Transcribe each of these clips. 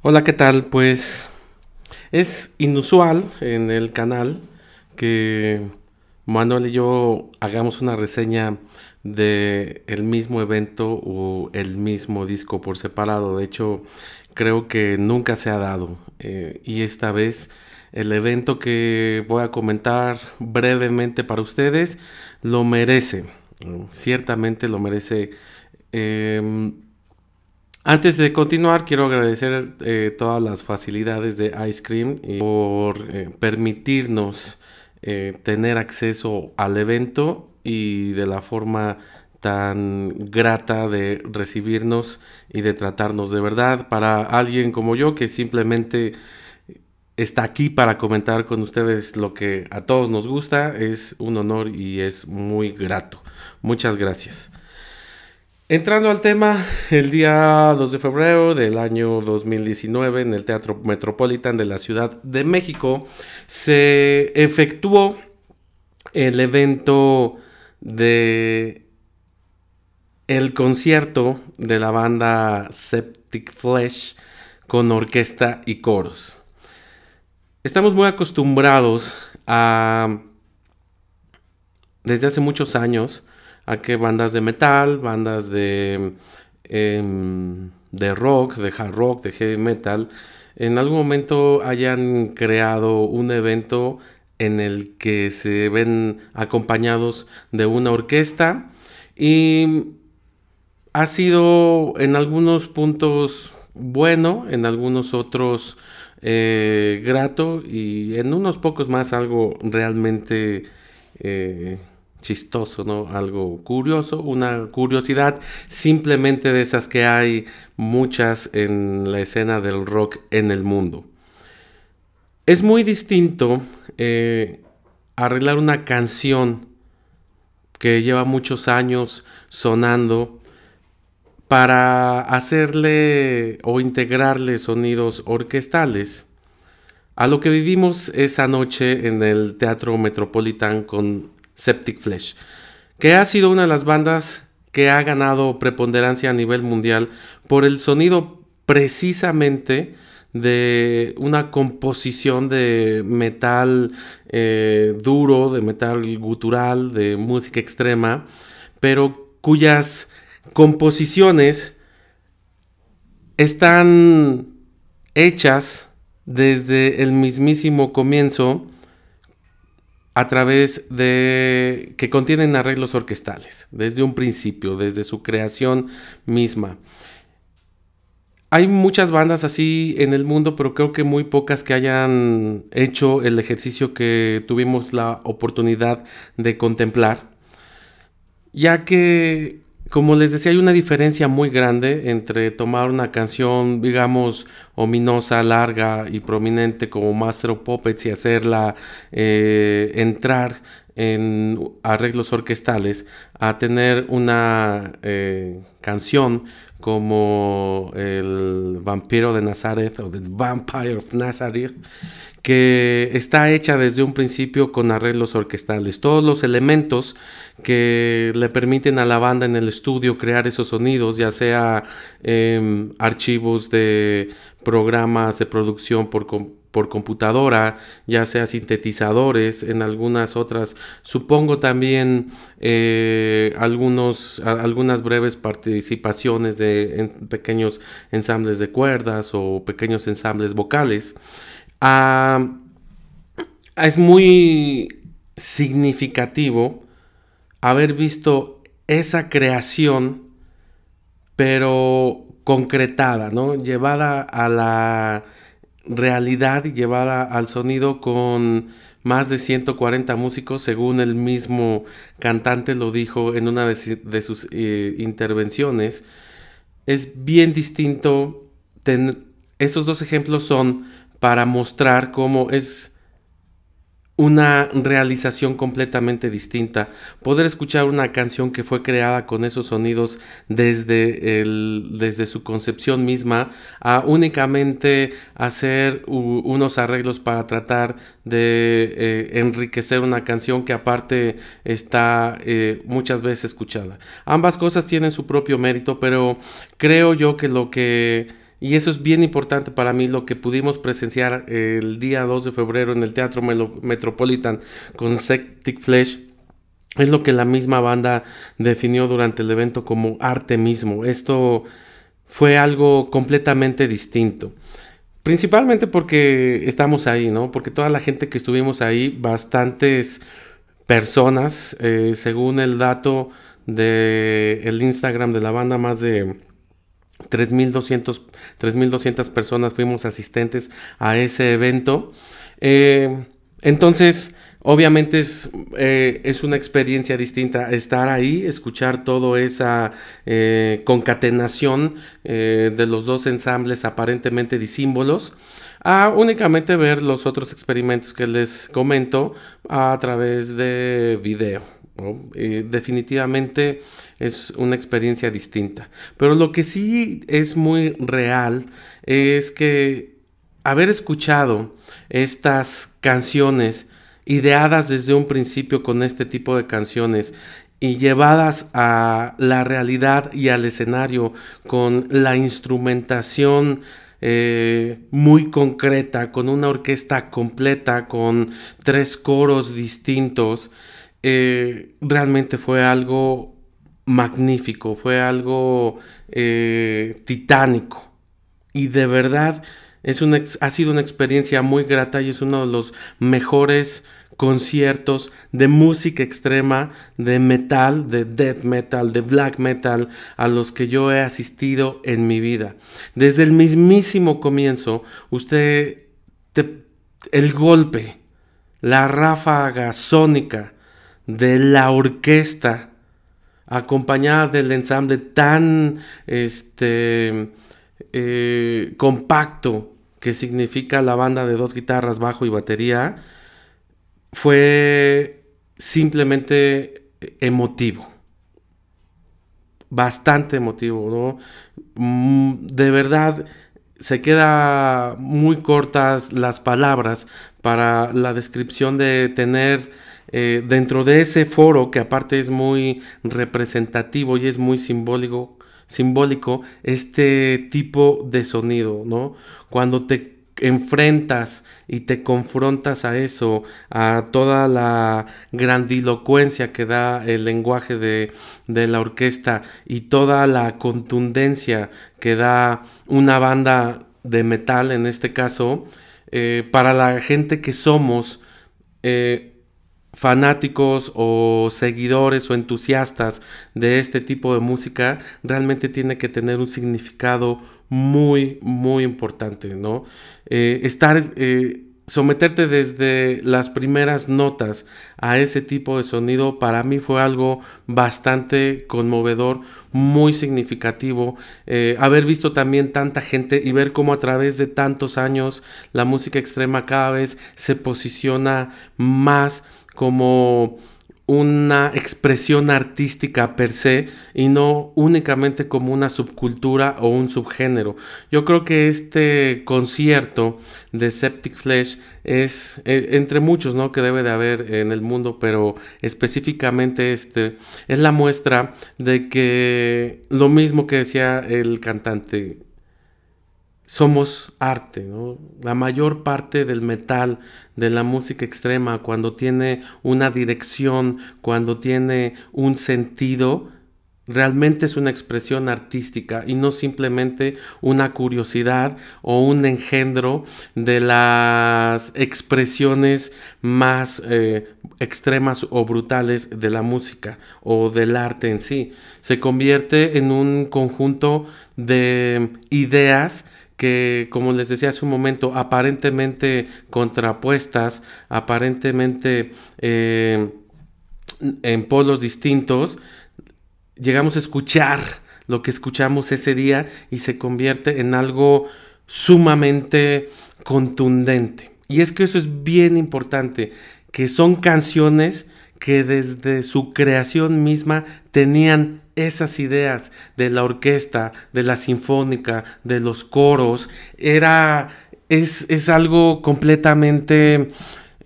Hola, ¿qué tal? Pues es inusual en el canal que Manuel y yo hagamos una reseña de el mismo evento o el mismo disco por separado. De hecho, creo que nunca se ha dado. Eh, y esta vez el evento que voy a comentar brevemente para ustedes lo merece. Ciertamente lo merece. Em, antes de continuar, quiero agradecer eh, todas las facilidades de Ice Cream por eh, permitirnos eh, tener acceso al evento y de la forma tan grata de recibirnos y de tratarnos de verdad para alguien como yo que simplemente está aquí para comentar con ustedes lo que a todos nos gusta. Es un honor y es muy grato. Muchas gracias. Entrando al tema, el día 2 de febrero del año 2019 en el Teatro Metropolitan de la Ciudad de México se efectuó el evento de el concierto de la banda Septic Flesh con orquesta y coros. Estamos muy acostumbrados a desde hace muchos años a que bandas de metal, bandas de, em, de rock, de hard rock, de heavy metal, en algún momento hayan creado un evento en el que se ven acompañados de una orquesta y ha sido en algunos puntos bueno, en algunos otros eh, grato y en unos pocos más algo realmente... Eh, chistoso, ¿no? Algo curioso, una curiosidad simplemente de esas que hay muchas en la escena del rock en el mundo. Es muy distinto eh, arreglar una canción que lleva muchos años sonando para hacerle o integrarle sonidos orquestales a lo que vivimos esa noche en el Teatro Metropolitan con Septic Flesh, que ha sido una de las bandas que ha ganado preponderancia a nivel mundial por el sonido precisamente de una composición de metal eh, duro, de metal gutural, de música extrema, pero cuyas composiciones están hechas desde el mismísimo comienzo a través de que contienen arreglos orquestales desde un principio, desde su creación misma. Hay muchas bandas así en el mundo, pero creo que muy pocas que hayan hecho el ejercicio que tuvimos la oportunidad de contemplar, ya que como les decía, hay una diferencia muy grande entre tomar una canción, digamos, ominosa, larga y prominente como Master of Puppets y hacerla eh, entrar en arreglos orquestales a tener una eh, canción como el vampiro de Nazareth o The Vampire of Nazareth que está hecha desde un principio con arreglos orquestales, todos los elementos que le permiten a la banda en el estudio crear esos sonidos, ya sea em, archivos de programas de producción por, computadora, ya sea sintetizadores, en algunas otras, supongo también eh, algunos, algunas breves participaciones de pequeños ensambles de cuerdas o pequeños ensambles vocales. Ah, es muy significativo haber visto esa creación, pero concretada, ¿no? Llevada a la realidad y llevada al sonido con más de 140 músicos, según el mismo cantante lo dijo en una de, sus eh, intervenciones. Es bien distinto. estos dos ejemplos son para mostrar cómo es una realización completamente distinta. Poder escuchar una canción que fue creada con esos sonidos desde, el, desde su concepción misma a únicamente hacer unos arreglos para tratar de eh, enriquecer una canción que aparte está eh, muchas veces escuchada. Ambas cosas tienen su propio mérito, pero creo yo que lo que y eso es bien importante para mí, lo que pudimos presenciar eh, el día 2 de febrero en el Teatro Metropolitan con Sectic Flesh. Es lo que la misma banda definió durante el evento como arte mismo. Esto fue algo completamente distinto. Principalmente porque estamos ahí, ¿no? Porque toda la gente que estuvimos ahí, bastantes personas, eh, según el dato del el Instagram de la banda, más de 3.200 personas fuimos asistentes a ese evento. Eh, entonces, obviamente es, eh, es, una experiencia distinta estar ahí, escuchar toda esa eh, concatenación de los dos ensambles aparentemente disímbolos, a únicamente ver los otros experimentos que les comento a través de video. Eh, definitivamente es una experiencia distinta. Pero lo que sí es muy real es que haber escuchado estas canciones ideadas desde un principio con este tipo de canciones y llevadas a la realidad y al escenario con la instrumentación eh, muy concreta, con una orquesta completa, con tres coros distintos, eh, realmente fue algo magnífico, fue algo eh, titánico. Y de verdad es ha sido una experiencia muy grata y es uno de los mejores conciertos de música extrema, de metal, de death metal, de black metal, a los que yo he asistido en mi vida. Desde el mismísimo comienzo, usted, te, el golpe, la ráfaga sónica, de la orquesta, acompañada del ensamble tan este, eh, compacto que significa la banda de dos guitarras, bajo y batería, fue simplemente emotivo. Bastante emotivo, ¿no? Mm, de verdad, se queda muy cortas las palabras para la descripción de tener eh, dentro de ese foro que aparte es muy representativo y es muy simbólico, simbólico este tipo de sonido, ¿no? Cuando te enfrentas y te confrontas a eso, a toda la grandilocuencia que da el lenguaje de, la orquesta y toda la contundencia que da una banda de metal en este caso, eh, para la gente que somos, eh, fanáticos o seguidores o entusiastas de este tipo de música realmente tiene que tener un significado muy muy importante no eh, estar eh, someterte desde las primeras notas a ese tipo de sonido para mí fue algo bastante conmovedor, muy significativo. Eh, haber visto también tanta gente y ver cómo a través de tantos años la música extrema cada vez se posiciona más como una expresión artística per se y no únicamente como una subcultura o un subgénero. Yo creo que este concierto de Septic Flesh es e, entre muchos ¿no? que debe de haber en el mundo, pero específicamente este es la muestra de que lo mismo que decía el cantante somos arte, La mayor parte del metal, de la música extrema, cuando tiene una dirección, cuando tiene un sentido, realmente es una expresión artística y no simplemente una curiosidad o un engendro de las expresiones más eh, extremas o brutales de la música o del arte en sí. Se convierte en un conjunto de ideas que, como les decía hace un momento, aparentemente contrapuestas, aparentemente eh, en polos distintos, llegamos a escuchar lo que escuchamos ese día y se convierte en algo sumamente contundente. Y es que eso es bien importante, que son canciones que desde su creación misma tenían esas ideas de la orquesta, de la sinfónica, de los coros, era es, es algo completamente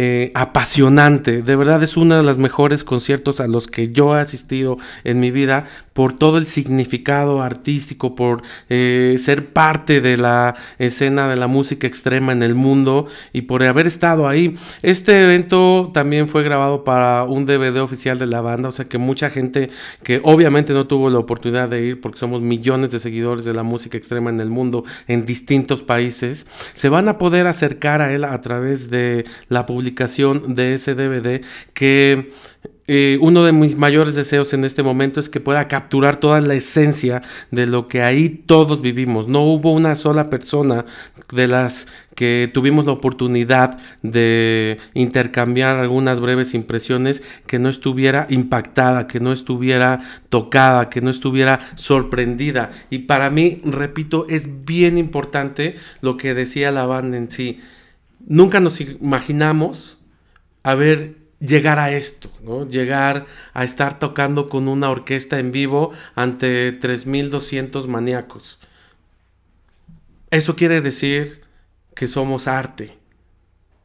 eh, apasionante. De verdad es uno de los mejores conciertos a los que yo he asistido en mi vida por todo el significado artístico, por eh, ser parte de la escena de la música extrema en el mundo y por haber estado ahí. Este evento también fue grabado para un DVD oficial de la banda, o sea que mucha gente que obviamente no tuvo la oportunidad de ir porque somos millones de seguidores de la música extrema en el mundo, en distintos países, se van a poder acercar a él a través de la publicidad de ese DVD que eh, uno de mis mayores deseos en este momento es que pueda capturar toda la esencia de lo que ahí todos vivimos. No hubo una sola persona de las que tuvimos la oportunidad de intercambiar algunas breves impresiones que no estuviera impactada, que no estuviera tocada, que no estuviera sorprendida. Y para mí, repito, es bien importante lo que decía la banda en sí nunca nos imaginamos haber llegar a esto, Llegar a estar tocando con una orquesta en vivo ante 3200 maníacos. Eso quiere decir que somos arte.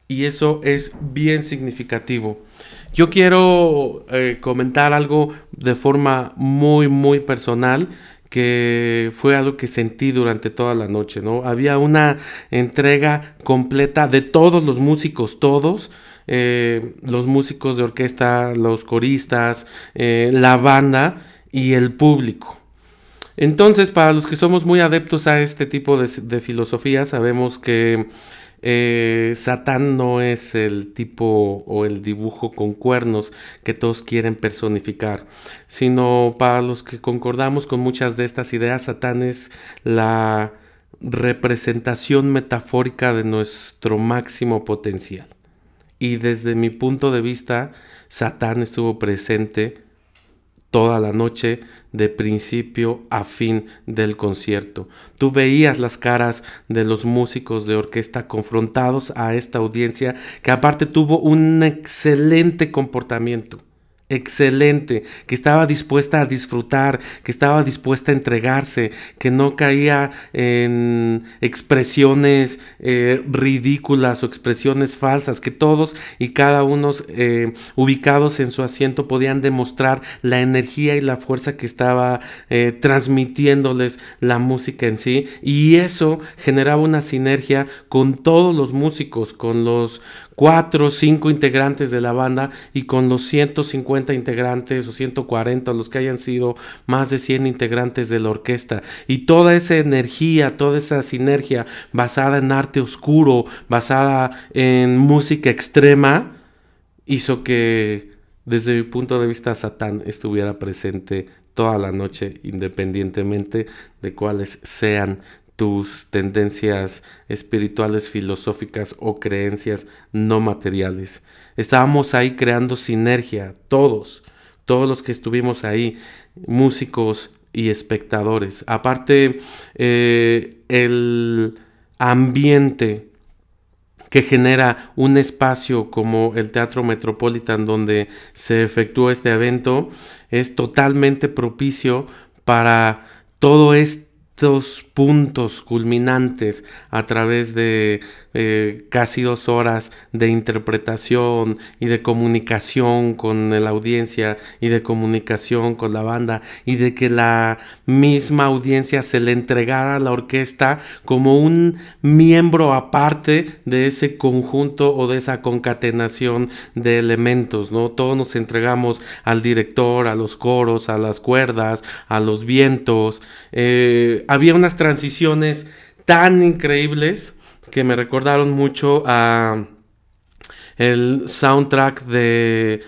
Y eso es bien significativo. Yo quiero eh, comentar algo de forma muy, muy personal que fue algo que sentí durante toda la noche, ¿no? Había una entrega completa de todos los músicos, todos, eh, los músicos de orquesta, los coristas, eh, la banda y el público. Entonces, para los que somos muy adeptos a este tipo de filosofía, sabemos que eh, Satán no es el tipo o el dibujo con cuernos que todos quieren personificar, sino para los que concordamos con muchas de estas ideas, Satán es la representación metafórica de nuestro máximo potencial. Y desde mi punto de vista, Satán estuvo presente toda la noche de principio a fin del concierto. Tú veías las caras de los músicos de orquesta confrontados a esta audiencia que aparte tuvo un excelente comportamiento excelente, que estaba dispuesta a disfrutar, que estaba dispuesta a entregarse, que no caía en expresiones eh, ridículas o expresiones falsas, que todos y cada uno eh, ubicados en su asiento podían demostrar la energía y la fuerza que estaba eh, transmitiéndoles la música en sí. Y eso generaba una sinergia con todos los músicos, con los Cuatro o cinco integrantes de la banda y con los 150 integrantes o 140, los que hayan sido más de 100 integrantes de la orquesta. Y toda esa energía, toda esa sinergia basada en arte oscuro, basada en música extrema, hizo que desde mi punto de vista Satán estuviera presente toda la noche, independientemente de cuáles sean tus tendencias espirituales, filosóficas o creencias no materiales. Estábamos ahí creando sinergia, todos, todos los que estuvimos ahí, músicos y espectadores. Aparte, eh, el ambiente que genera un espacio como el Teatro Metropolitan donde se efectuó este evento es totalmente propicio para todo este dos puntos culminantes a través de eh, casi dos horas de interpretación y de comunicación con la audiencia y de comunicación con la banda y de que la misma audiencia se le entregara a la orquesta como un miembro aparte de ese conjunto o de esa concatenación de elementos, ¿no? Todos nos entregamos al director, a los coros, a las cuerdas, a los vientos, eh, había unas transiciones tan increíbles que me recordaron mucho a el soundtrack de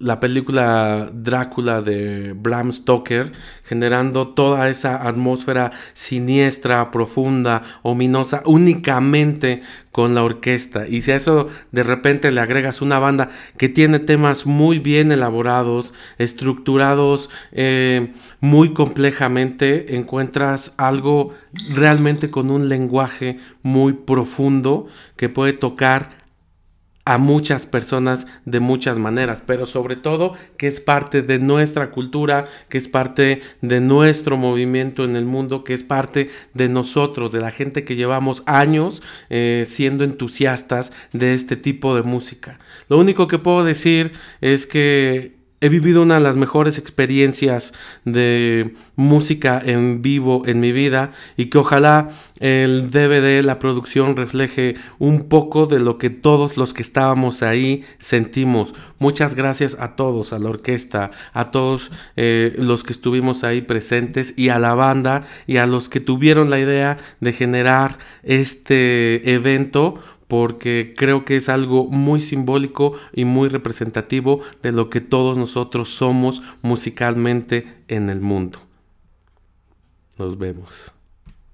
la película Drácula de Bram Stoker, generando toda esa atmósfera siniestra, profunda, ominosa, únicamente con la orquesta. Y si a eso de repente le agregas una banda que tiene temas muy bien elaborados, estructurados eh, muy complejamente, encuentras algo realmente con un lenguaje muy profundo que puede tocar a muchas personas de muchas maneras, pero sobre todo que es parte de nuestra cultura, que es parte de nuestro movimiento en el mundo, que es parte de nosotros, de la gente que llevamos años eh, siendo entusiastas de este tipo de música. Lo único que puedo decir es que He vivido una de las mejores experiencias de música en vivo en mi vida y que ojalá el DVD, la producción refleje un poco de lo que todos los que estábamos ahí sentimos. Muchas gracias a todos, a la orquesta, a todos eh, los que estuvimos ahí presentes y a la banda y a los que tuvieron la idea de generar este evento porque creo que es algo muy simbólico y muy representativo de lo que todos nosotros somos musicalmente en el mundo. Nos vemos.